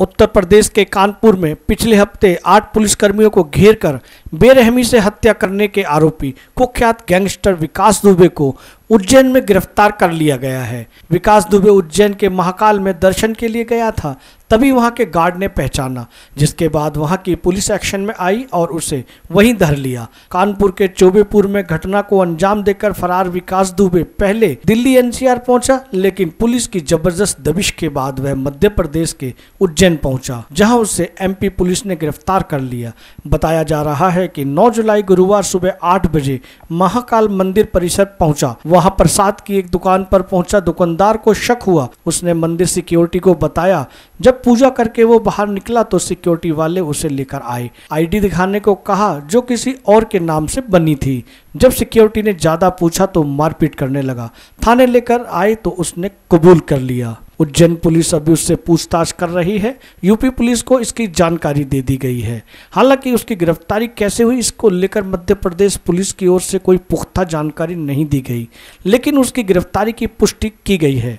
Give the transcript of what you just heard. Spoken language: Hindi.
उत्तर प्रदेश के कानपुर में पिछले हफ्ते आठ पुलिसकर्मियों को घेर कर बेरहमी से हत्या करने के आरोपी कुख्यात गैंगस्टर विकास दुबे को उज्जैन में गिरफ्तार कर लिया गया है विकास दुबे उज्जैन के महाकाल में दर्शन के लिए गया था तभी वहाँ के गार्ड ने पहचाना जिसके बाद वहाँ की पुलिस एक्शन में आई और उसे वहीं धर लिया कानपुर के चोबेपुर में घटना को अंजाम देकर फरार विकास दुबे पहले दिल्ली एनसीआर पहुंचा लेकिन पुलिस की जबरदस्त दबिश के बाद वह मध्य प्रदेश के उज्जैन पहुंचा जहां उसे एमपी पुलिस ने गिरफ्तार कर लिया बताया जा रहा है कि 9 जुलाई गुरुवार सुबह 8 बजे महाकाल मंदिर परिसर पहुंचा वहां प्रसाद की एक दुकान पर पहुंचा दुकानदार को शक हुआ उसने मंदिर सिक्योरिटी को बताया जब पूजा करके वो बाहर निकला तो सिक्योरिटी वाले उसे लेकर आए आईडी दिखाने को कहा जो किसी और के नाम से बनी थी जब सिक्योरिटी ने ज़्यादा पूछा तो मारपीट करने लगा थाने लेकर आए तो उसने कबूल कर लिया उज्जैन पुलिस अभी उससे पूछताछ कर रही है यूपी पुलिस को इसकी जानकारी दे दी गई है हालांकि उसकी गिरफ्तारी कैसे हुई इसको लेकर मध्य प्रदेश पुलिस की ओर से कोई पुख्ता जानकारी नहीं दी गई लेकिन उसकी गिरफ्तारी की पुष्टि की गई है